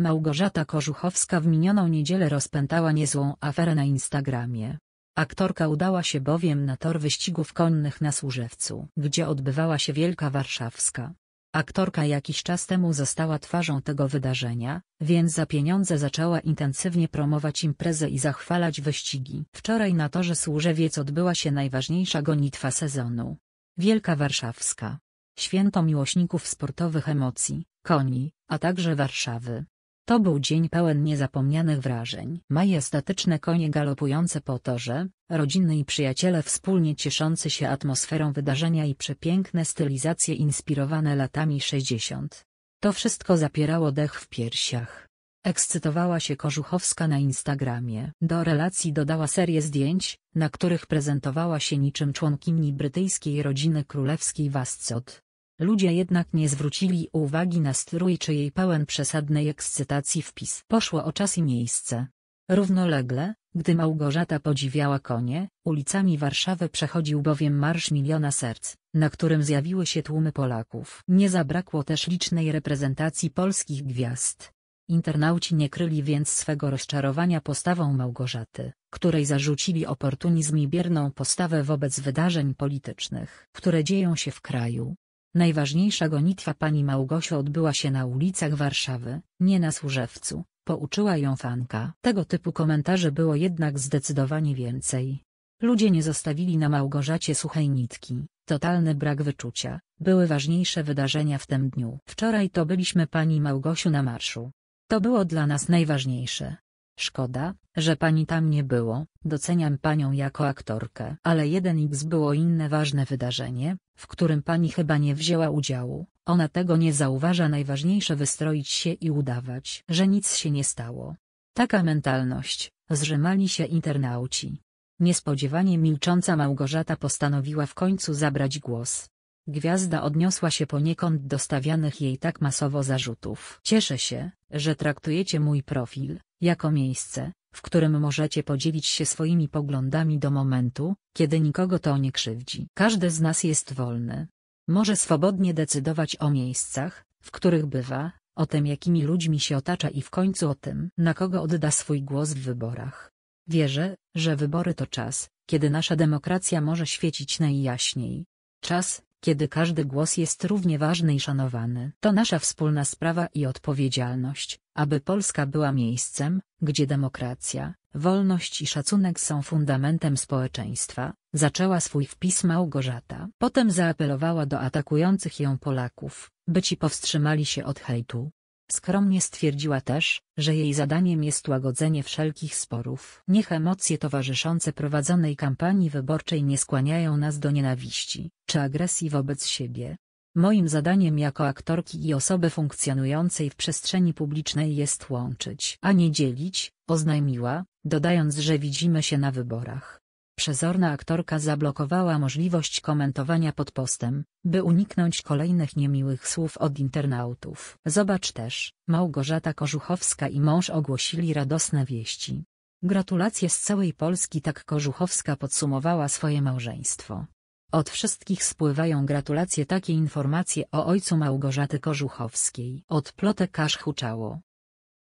Małgorzata Korzuchowska w minioną niedzielę rozpętała niezłą aferę na Instagramie. Aktorka udała się bowiem na tor wyścigów konnych na Służewcu, gdzie odbywała się Wielka Warszawska. Aktorka jakiś czas temu została twarzą tego wydarzenia, więc za pieniądze zaczęła intensywnie promować imprezę i zachwalać wyścigi. Wczoraj na torze Służewiec odbyła się najważniejsza gonitwa sezonu. Wielka Warszawska. Święto miłośników sportowych emocji, koni, a także Warszawy. To był dzień pełen niezapomnianych wrażeń. Majestatyczne konie galopujące po torze, rodziny i przyjaciele wspólnie cieszący się atmosferą wydarzenia i przepiękne stylizacje inspirowane latami 60. To wszystko zapierało dech w piersiach. Ekscytowała się Korzuchowska na Instagramie. Do relacji dodała serię zdjęć, na których prezentowała się niczym członkini brytyjskiej rodziny królewskiej Wascot. Ludzie jednak nie zwrócili uwagi na strój czy jej pełen przesadnej ekscytacji wpis. Poszło o czas i miejsce. Równolegle, gdy Małgorzata podziwiała konie, ulicami Warszawy przechodził bowiem Marsz Miliona Serc, na którym zjawiły się tłumy Polaków. Nie zabrakło też licznej reprezentacji polskich gwiazd. Internauci nie kryli więc swego rozczarowania postawą Małgorzaty, której zarzucili oportunizm i bierną postawę wobec wydarzeń politycznych, które dzieją się w kraju. Najważniejsza gonitwa pani Małgosio odbyła się na ulicach Warszawy, nie na Służewcu, pouczyła ją fanka. Tego typu komentarzy było jednak zdecydowanie więcej. Ludzie nie zostawili na Małgorzacie suchej nitki, totalny brak wyczucia, były ważniejsze wydarzenia w tym dniu. Wczoraj to byliśmy pani Małgosiu na marszu. To było dla nas najważniejsze. Szkoda, że pani tam nie było, doceniam panią jako aktorkę. Ale 1x było inne ważne wydarzenie, w którym pani chyba nie wzięła udziału, ona tego nie zauważa najważniejsze wystroić się i udawać, że nic się nie stało. Taka mentalność, zrzymali się internauci. Niespodziewanie milcząca Małgorzata postanowiła w końcu zabrać głos. Gwiazda odniosła się poniekąd do stawianych jej tak masowo zarzutów. Cieszę się, że traktujecie mój profil, jako miejsce, w którym możecie podzielić się swoimi poglądami do momentu, kiedy nikogo to nie krzywdzi. Każdy z nas jest wolny. Może swobodnie decydować o miejscach, w których bywa, o tym jakimi ludźmi się otacza i w końcu o tym, na kogo odda swój głos w wyborach. Wierzę, że wybory to czas, kiedy nasza demokracja może świecić najjaśniej. Czas, kiedy każdy głos jest równie ważny i szanowany. To nasza wspólna sprawa i odpowiedzialność, aby Polska była miejscem, gdzie demokracja, wolność i szacunek są fundamentem społeczeństwa, zaczęła swój wpis Małgorzata. Potem zaapelowała do atakujących ją Polaków, by ci powstrzymali się od hejtu, Skromnie stwierdziła też, że jej zadaniem jest łagodzenie wszelkich sporów. Niech emocje towarzyszące prowadzonej kampanii wyborczej nie skłaniają nas do nienawiści, czy agresji wobec siebie. Moim zadaniem jako aktorki i osoby funkcjonującej w przestrzeni publicznej jest łączyć, a nie dzielić, oznajmiła, dodając że widzimy się na wyborach. Przezorna aktorka zablokowała możliwość komentowania pod postem, by uniknąć kolejnych niemiłych słów od internautów. Zobacz też, Małgorzata Korzuchowska i mąż ogłosili radosne wieści. Gratulacje z całej Polski tak Korzuchowska podsumowała swoje małżeństwo. Od wszystkich spływają gratulacje takie informacje o ojcu Małgorzaty Korzuchowskiej. Od plotek aż huczało.